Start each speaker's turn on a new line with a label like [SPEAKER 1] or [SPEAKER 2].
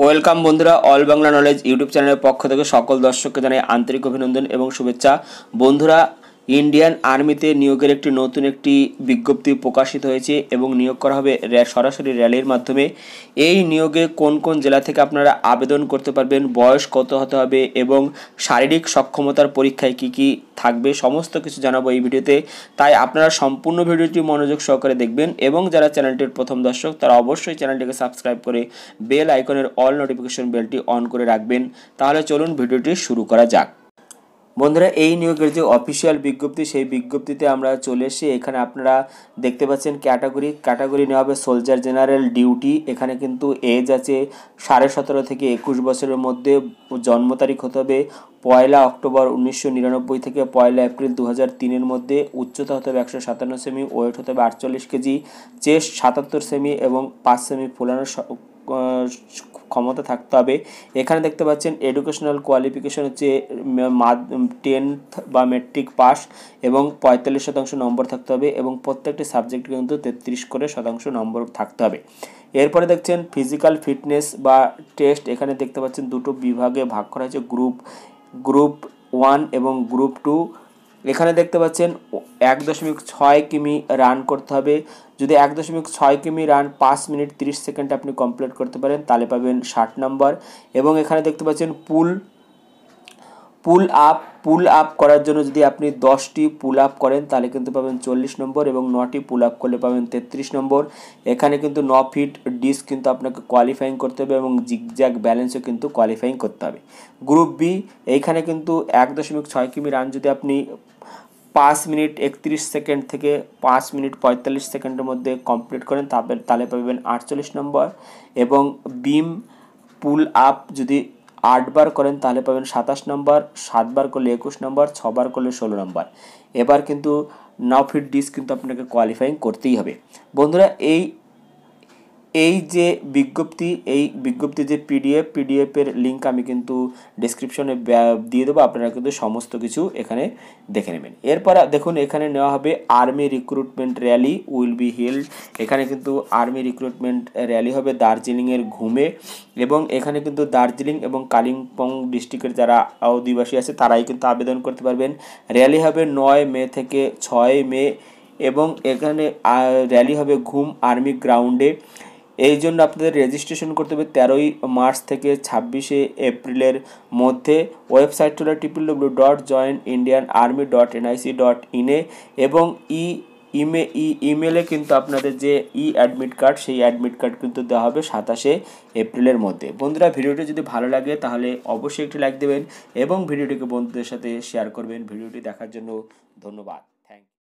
[SPEAKER 1] welcome বন্ধুরা all Bangla knowledge YouTube চ্যানেলের পক্ষ থেকে সকল দর্শককে জানাই আন্তরিক অভিনন্দন এবং শুভেচ্ছা বন্ধুরা ইন্ডিয়ান আর্মিতে নিয়োগের একটি নতুন একটি বিজ্ঞপ্তি প্রকাশিত হয়েছে এবং নিয়োগ করা হবে সরাসরি র্যালির মাধ্যমে এই নিয়োগে কোন কোন জেলা থেকে আপনারা আবেদন করতে পারবেন বয়স কত হতে হবে এবং শারীরিক সক্ষমতার পরীক্ষায় কি কি থাকবে সমস্ত কিছু জানাবো এই ভিডিওতে তাই আপনারা সম্পূর্ণ ভিডিওটি মনোযোগ সহকারে দেখবেন এবং যারা চ্যানেলটির প্রথম দর্শক তারা অবশ্যই চ্যানেলটিকে সাবস্ক্রাইব করে বেল আইকনের অল নোটিফিকেশন বেলটি অন করে রাখবেন তাহলে চলুন ভিডিওটি শুরু করা যাক বন্ধুরা এই নিয়োগের যে অফিসিয়াল বিজ্ঞপ্তি সেই বিজ্ঞপ্তিতে আমরা চলে এসেছি এখানে আপনারা দেখতে পাচ্ছেন ক্যাটাগরি ক্যাটাগরি নেওয়া হবে সোলজার জেনারেল ডিউটি এখানে কিন্তু এজ আছে সাড়ে সতেরো থেকে একুশ বছরের মধ্যে জন্ম তারিখ হতে হবে পয়লা অক্টোবর উনিশশো নিরানব্বই থেকে পয়লা এপ্রিল দু হাজার তিনের মধ্যে উচ্চতা হতে হবে একশো সাতান্ন সেমি ওয়েট হতে হবে আটচল্লিশ কেজি চেস্ট সাতাত্তর সেমি এবং পাঁচ সেমি ফোলানোর ক্ষমতা থাকতে হবে এখানে দেখতে পাচ্ছেন এডুকেশনাল কোয়ালিফিকেশন হচ্ছে টেন্থ বা মেট্রিক পাস এবং পঁয়তাল্লিশ শতাংশ নম্বর থাকতে হবে এবং প্রত্যেকটি সাবজেক্ট কিন্তু তেত্রিশ করে শতাংশ নম্বর থাকতে হবে এরপরে দেখছেন ফিজিক্যাল ফিটনেস বা টেস্ট এখানে দেখতে পাচ্ছেন দুটো বিভাগে ভাগ করা হয়েছে গ্রুপ গ্রুপ ওয়ান এবং গ্রুপ টু এখানে দেখতে পাচ্ছেন এক দশমিক ছয় কিমি রান করতে হবে যদি এক দশমিক ছয় কিমি রান পাঁচ মিনিট তিরিশ সেকেন্ড আপনি কমপ্লিট করতে পারেন তাহলে পাবেন ষাট নম্বর এবং এখানে দেখতে পাচ্ছেন পুল পুল আপ পুল আপ করার জন্য যদি আপনি দশটি পুল আপ করেন তাহলে কিন্তু পাবেন চল্লিশ নম্বর এবং নটি পুল আপ করলে পাবেন তেত্রিশ নম্বর এখানে কিন্তু ন ফিট ডিস্ক কিন্তু আপনাকে কোয়ালিফাইং করতে হবে এবং জিগজ্যাগ ব্যালেন্সও কিন্তু কোয়ালিফাইং করতে হবে গ্রুপ বি এইখানে কিন্তু এক দশমিক ছয় কিমি রান যদি আপনি পাঁচ মিনিট একত্রিশ সেকেন্ড থেকে পাঁচ মিনিট পঁয়তাল্লিশ সেকেন্ডের মধ্যে কমপ্লিট করেন তাহলে তাহলে পাবেন আটচল্লিশ নম্বর এবং বিম পুল আপ যদি আটবার করেন তাহলে পাবেন সাতাশ নম্বর সাতবার করলে একুশ নম্বর ছবার করলে ষোলো নম্বর এবার কিন্তু নাও ফিট ডিস্ক কিন্তু আপনাকে কোয়ালিফাইং করতেই হবে বন্ধুরা এই এই যে বিজ্ঞপ্তি এই বিজ্ঞপ্তি যে পিডিএফ পিডিএফের লিঙ্ক আমি কিন্তু ডিসক্রিপশনে দিয়ে দেবো আপনারা কিন্তু সমস্ত কিছু এখানে দেখে নেবেন এরপর দেখুন এখানে নেওয়া হবে army recruitment rally will be held এখানে কিন্তু আর্মি রিক্রুটমেন্ট র্যালি হবে দার্জিলিংয়ের ঘুমে এবং এখানে কিন্তু দার্জিলিং এবং কালিম্পং ডিস্ট্রিক্টের যারা আদিবাসী আছে তারাই কিন্তু আবেদন করতে পারবেন র্যালি হবে নয় মে থেকে ছয় মে এবং এখানে র্যালি হবে ঘুম আর্মি গ্রাউন্ডে এই জন্য আপনাদের রেজিস্ট্রেশন করতে হবে তেরোই মার্চ থেকে ছাব্বিশে এপ্রিলের মধ্যে ওয়েবসাইট হলো triple W dot join Indian army dot NIC dot ইনে এবং ই ইমে ই ইমেলে কিন্তু আপনাদের যে ই অ্যাডমিট কার্ড সেই অ্যাডমিট কার্ড কিন্তু দেওয়া হবে সাতাশে এপ্রিলের মধ্যে বন্ধুরা ভিডিওটি যদি ভালো লাগে তাহলে অবশ্যই একটি লাইক দেবেন এবং ভিডিওটিকে বন্ধুদের সাথে শেয়ার করবেন ভিডিওটি দেখার জন্য ধন্যবাদ